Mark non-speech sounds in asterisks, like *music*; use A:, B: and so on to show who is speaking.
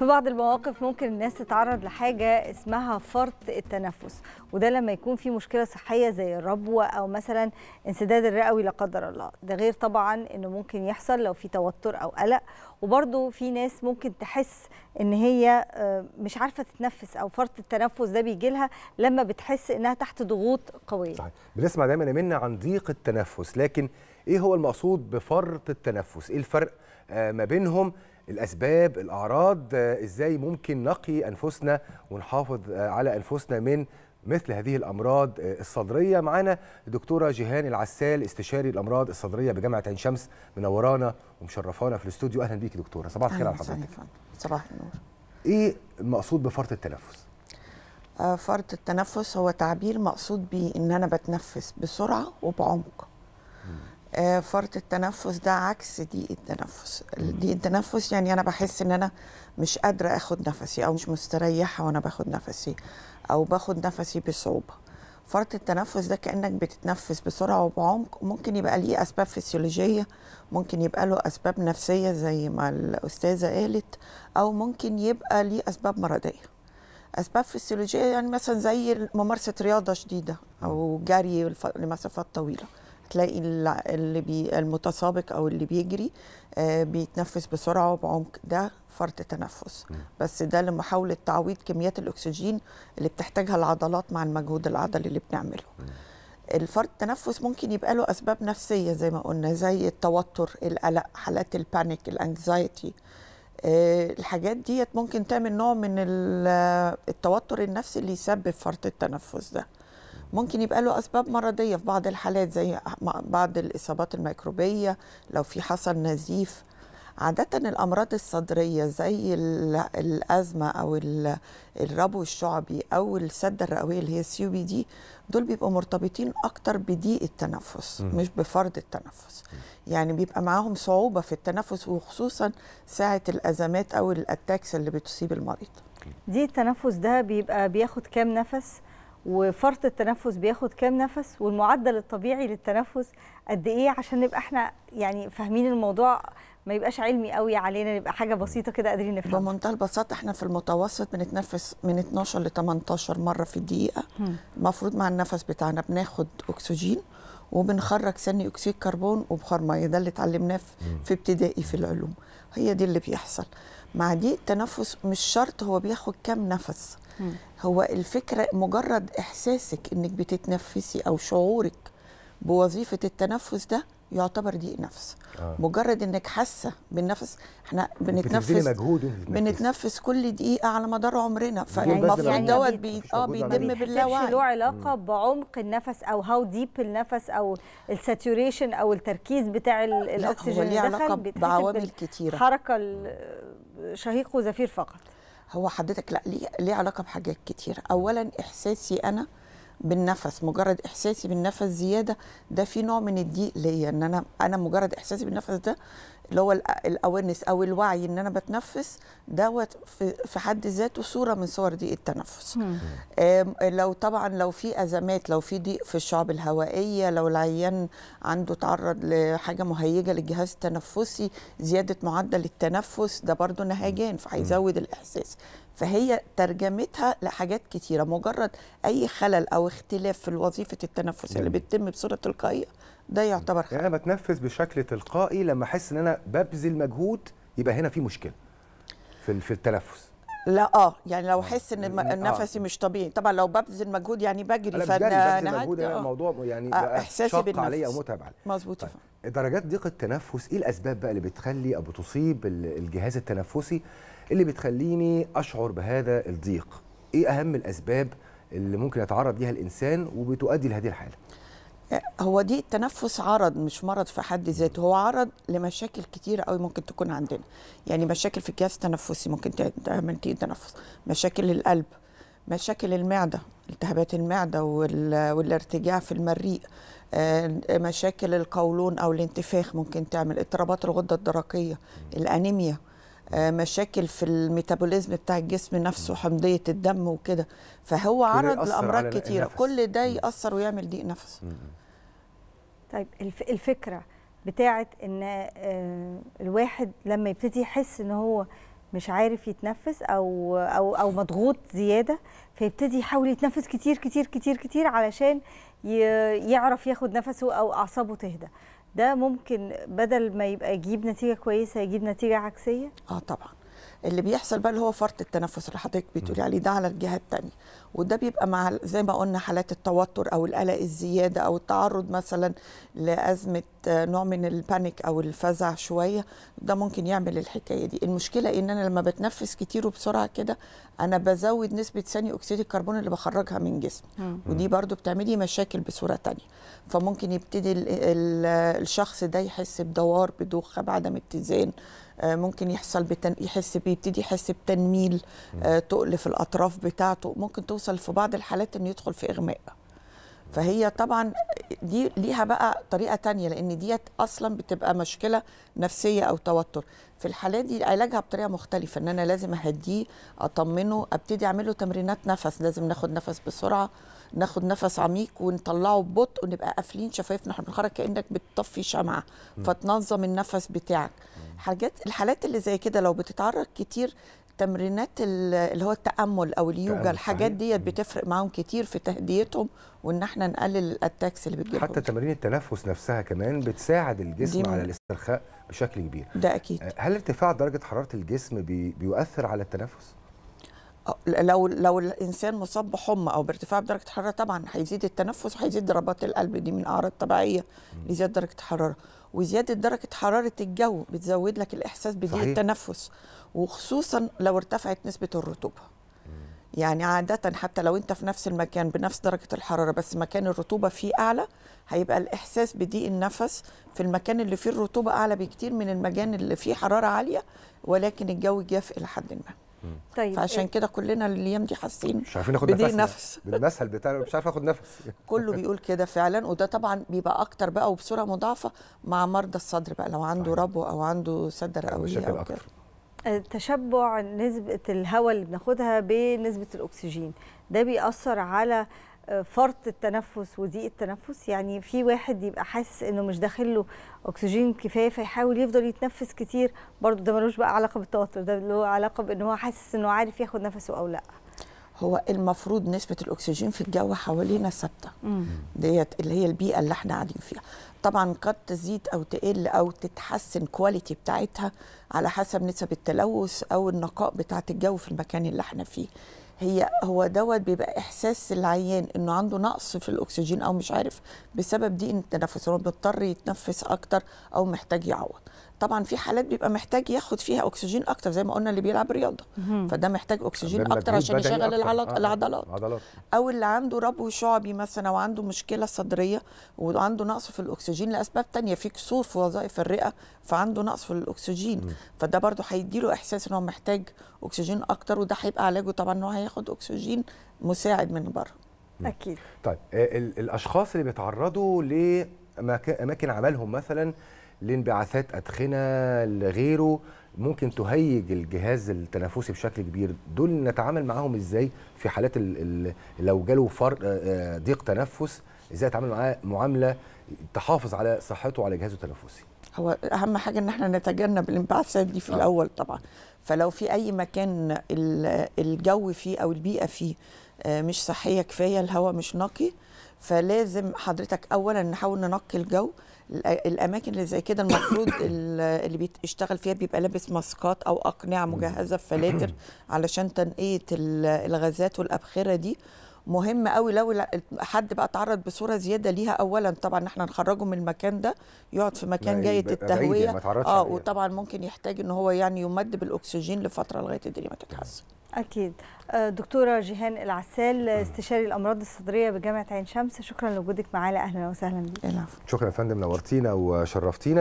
A: في بعض المواقف ممكن الناس تتعرض لحاجه اسمها فرط التنفس وده لما يكون في مشكله صحيه زي الربوه او مثلا انسداد الرئوي لا قدر الله ده غير طبعا انه ممكن يحصل لو في توتر او قلق وبرده في ناس ممكن تحس ان هي آه، مش عارفه تتنفس او فرط التنفس ده بيجي لها لما بتحس انها تحت ضغوط قويه صحيح
B: بنسمع دايما منا عن ضيق التنفس لكن ايه هو المقصود بفرط التنفس ايه الفرق آه، ما بينهم الأسباب الأعراض آه، إزاي ممكن نقي أنفسنا ونحافظ آه، على أنفسنا من مثل هذه الامراض آه، الصدريه معانا الدكتوره جيهان العسال استشاري الامراض الصدريه بجامعه عين شمس منورانا ومشرفانا في الاستوديو اهلا بيكي دكتوره صباح الخير على حضرتك صباح النور ايه المقصود بفرط التنفس
C: فرط التنفس هو تعبير مقصود بيه ان انا بتنفس بسرعه وبعمق آه، فرط التنفس ده عكس ضيق التنفس ضيق التنفس يعني انا بحس ان انا مش قادره اخد نفسي او مش مستريحه وانا باخد نفسي او باخد نفسي بصعوبه فرط التنفس ده كانك بتتنفس بسرعه وبعمق ممكن يبقى ليه اسباب فسيولوجيه ممكن يبقى له اسباب نفسيه زي ما الاستاذه قالت او ممكن يبقى ليه اسباب مرضيه اسباب فسيولوجيه يعني مثلا زي ممارسه رياضه شديده او جري لمسافات طويله هتلاقي اللي بي المتسابق او اللي بيجري آه، بيتنفس بسرعه وبعمق ده فرط تنفس بس ده لمحاوله تعويض كميات الاكسجين اللي بتحتاجها العضلات مع المجهود العضلي اللي بنعمله الفرط التنفس ممكن يبقى له اسباب نفسيه زي ما قلنا زي التوتر القلق حالات البانيك الانكزايتي آه، الحاجات ديت ممكن تعمل نوع من التوتر النفسي اللي يسبب فرط التنفس ده ممكن يبقى له اسباب مرضيه في بعض الحالات زي بعض الاصابات الميكروبيه لو في حصل نزيف عادة الأمراض الصدرية زي الأزمة أو الربو الشعبي أو السدة الرئوية اللي هي السيو بي دي دول بيبقوا مرتبطين أكتر بضيق التنفس مش بفرط التنفس يعني بيبقى معاهم صعوبة في التنفس وخصوصا ساعة الأزمات أو الأتاكس
A: اللي بتصيب المريض ضيق التنفس ده بيبقى بياخد كام نفس؟ وفرط التنفس بياخد كام نفس والمعدل الطبيعي للتنفس قد ايه عشان نبقى احنا يعني فاهمين الموضوع ما يبقاش علمي قوي علينا نبقى حاجه بسيطه كده قادرين نفهمها
C: بمنتهى البساطه احنا في المتوسط بنتنفس من 12 ل 18 مره في الدقيقه المفروض مع النفس بتاعنا بناخد اكسجين وبنخرج ثاني اكسيد كربون وبخار ميه ده اللي اتعلمناه في ابتدائي في العلوم هي دي اللي بيحصل مع دي التنفس مش شرط هو بياخد كام نفس هو الفكره مجرد احساسك انك بتتنفسي او شعورك بوظيفه التنفس ده يعتبر ضيق نفس آه. مجرد انك حاسه بالنفس احنا بنتنفس مجهود بنتنفس كل دقيقه على مدار عمرنا فالمفروض يعني دوت بي... اه بيتم باللاوعي له علاقه
A: بعمق النفس او هاو ديب النفس او الساتوريشن او التركيز بتاع الاكسجين لا هو ليه علاقه بعوامل كتيره حركه شهيق وزفير فقط
C: هو حضرتك لا ليه ليه علاقه بحاجات كتير اولا احساسي انا بالنفس مجرد احساسي بالنفس زياده ده في نوع من الضيق ليا ان انا انا مجرد احساسي بالنفس ده اللي هو الاويرنس او الوعي ان انا بتنفس دوت في حد ذاته صوره من صور ضيق التنفس لو طبعا لو في ازمات لو في ضيق في الشعب الهوائيه لو العيان عنده تعرض لحاجه مهيجه للجهاز التنفسي زياده معدل التنفس ده برضه نهجان فهيزود الاحساس فهي ترجمتها لحاجات كثيره مجرد اي خلل
B: او اختلاف في وظيفه التنفس اللي بتتم بصوره تلقائيه ده يعتبر خلل يعني انا بتنفس بشكل تلقائي لما احس ان انا ببذل مجهود يبقى هنا في مشكله في في التنفس
C: لا اه يعني لو آه. احس ان نفسي آه. مش طبيعي طبعا لو ببذل مجهود يعني بجري فانا ببذل مجهود آه. الموضوع يعني آه. احساسي بالنفس عليا ومتعب عليا مظبوط طيب.
B: درجات ضيق التنفس ايه الاسباب بقى اللي بتخلي او بتصيب الجهاز التنفسي اللي بتخليني اشعر بهذا الضيق ايه اهم الاسباب اللي ممكن يتعرض ليها الانسان وبتؤدي لهذه الحاله هو دي التنفس عرض مش مرض في حد
C: ذاته هو عرض لمشاكل كتيرة قوي ممكن تكون عندنا يعني مشاكل في الجهاز التنفسي ممكن تعمل ضيق تنفس مشاكل القلب مشاكل المعده التهابات المعده والارتجاع في المريء آه، مشاكل القولون او الانتفاخ ممكن تعمل اضطرابات الغده الدرقيه الانيميا آه، مشاكل في الميتابوليزم بتاع الجسم نفسه حمضيه الدم وكده فهو عرض لامراض كتيره النفس.
A: كل ده ياثر ويعمل ضيق نفس طيب الفكره بتاعه ان آه، الواحد لما يبتدي يحس ان هو مش عارف يتنفس او او او مضغوط زياده فيبتدي يحاول يتنفس كتير كتير كتير كتير علشان يعرف ياخد نفسه او اعصابه تهدى ده ممكن بدل ما يبقى يجيب نتيجه كويسه يجيب نتيجه عكسيه
C: اه طبعا اللي بيحصل بقى اللي هو فرط التنفس اللي حضرتك بتقولي عليه ده على الجهه الثانيه وده بيبقى مع زي ما قلنا حالات التوتر او القلق الزياده او التعرض مثلا لازمه نوع من البانيك او الفزع شويه ده ممكن يعمل الحكايه دي المشكله إيه؟ ان انا لما بتنفس كتير وبسرعه كده انا بزود نسبه ثاني اكسيد الكربون اللي بخرجها من جسمي ودي برضو بتعملي مشاكل بصوره تانية فممكن يبتدي الشخص ده يحس بدوار بدوخه بعدم اتزان آه، ممكن يحصل بتن... يحس بيبتدي يحس بتنميل آه، تقل في الاطراف بتاعته ممكن توصل يوصل في بعض الحالات انه يدخل في اغماء فهي طبعا دي ليها بقى طريقه تانية لان ديت اصلا بتبقى مشكله نفسيه او توتر في الحالات دي علاجها بطريقه مختلفه ان انا لازم اهديه اطمنه ابتدي اعمل له تمرينات نفس لازم ناخد نفس بسرعه ناخد نفس عميق ونطلعه ببطء ونبقى قافلين شفايفنا احنا بنخرج كانك بتطفي شمعه فتنظم النفس بتاعك حاجات الحالات اللي زي كده لو بتتعرض كتير تمرينات اللي هو التامل او اليوجا الحاجات ديت بتفرق معاهم كتير في تهديتهم وان احنا نقلل الاتاكس اللي بتجيبهم حتى
B: تمارين التنفس نفسها كمان بتساعد الجسم على الاسترخاء بشكل كبير ده اكيد آه، هل ارتفاع درجه حراره الجسم بي بيؤثر على التنفس آه، لو لو الانسان مصاب بحمى او بارتفاع درجه حراره
C: طبعا هيزيد التنفس وهيزيد ضربات القلب دي من اعراض طبيعيه لزياده درجه الحراره وزياده درجه حراره الجو بتزود لك الاحساس بضيق التنفس وخصوصا لو ارتفعت نسبه الرطوبه يعني عادة حتى لو انت في نفس المكان بنفس درجة الحرارة بس مكان الرطوبة فيه أعلى هيبقى الإحساس بضيق النفس في المكان اللي فيه الرطوبة أعلى بكتير من المكان اللي فيه حرارة عالية ولكن الجو جاف إلى حد ما. طيب فعشان آه، كده كلنا الايام دي حاسين مش عارفين ناخد نفس
B: *laughs* بالمثل بتاعنا مش عارف اخد نفس *laughs*
C: كله بيقول كده فعلا وده طبعا بيبقى اكتر بقى وبصوره مضاعفه مع مرضى الصدر بقى لو عنده ربو او عنده صدر او او إيه كده
A: آه، تشبع نسبه الهواء اللي بناخدها بنسبه الاكسجين ده بيأثر على فرط التنفس وضيق التنفس يعني في واحد يبقى حاسس انه مش داخل له اكسجين كفايه فيحاول يفضل يتنفس كتير برضه ده ملوش بقى علاقه بالتوتر ده له علاقه بان هو حاسس انه عارف ياخد نفسه او لا
C: هو المفروض نسبه الاكسجين في الجو حوالينا ثابته ديت اللي هي البيئه اللي احنا قاعدين فيها طبعا قد تزيد او تقل او تتحسن كواليتي بتاعتها على حسب نسب التلوث او النقاء بتاعت الجو في المكان اللي احنا فيه هي هو دوت بيبقى احساس العيان انه عنده نقص في الاكسجين او مش عارف بسبب دي التنفس هو بيضطر يتنفس اكتر او محتاج يعوض طبعا في حالات بيبقى محتاج ياخد فيها اكسجين اكتر زي ما قلنا اللي بيلعب رياضه فده محتاج اكسجين اكتر عشان يشغل آه، العضلات العضلات او اللي عنده ربو شعبي مثلا او عنده مشكله صدريه وعنده نقص في الاكسجين لاسباب تانية في كسور في وظائف الرئه فعنده نقص في الاكسجين مم. فده برضه هيديله احساس ان هو محتاج اكسجين اكتر وده هيبقى علاجه طبعا ان هو هياخد اكسجين مساعد من بره
A: اكيد
B: طيب آه، الاشخاص اللي بيتعرضوا لاماكن عملهم مثلا لانبعاثات أدخنة لغيره ممكن تهيج الجهاز التنفسي بشكل كبير دول نتعامل معاهم ازاي في حالات الـ الـ لو جاله فرق آه، آه، ضيق تنفس ازاي اتعامل معاه معامله تحافظ على صحته وعلى جهازه التنفسي
C: هو اهم حاجه ان احنا نتجنب الانبعاثات دي في آه. الاول طبعا فلو في اي مكان الجو فيه او البيئه فيه آه، مش صحيه كفايه الهواء مش نقي فلازم حضرتك اولا نحاول ننقي الجو الاماكن اللي زي كده المفروض *coughs* اللي بيشتغل فيها بيبقى لابس ماسكات او اقنعه مجهزه فلاتر *coughs* علشان تنقيه الغازات والابخره دي مهم قوي لو حد بقى اتعرض بصوره زياده ليها اولا طبعا احنا نخرجه من المكان ده يقعد في مكان جايه التهويه يعني، اه وطبعا
A: ممكن يحتاج ان هو يعني يمد بالاكسجين لفتره لغايه الدنيا ما تتحسن أكيد آه، دكتورة جيهان العسال استشاري الأمراض الصدرية بجامعة عين شمس شكرا لوجودك معانا أهلا وسهلا بك
B: شكرا يا فندم نورتينا وشرفتينا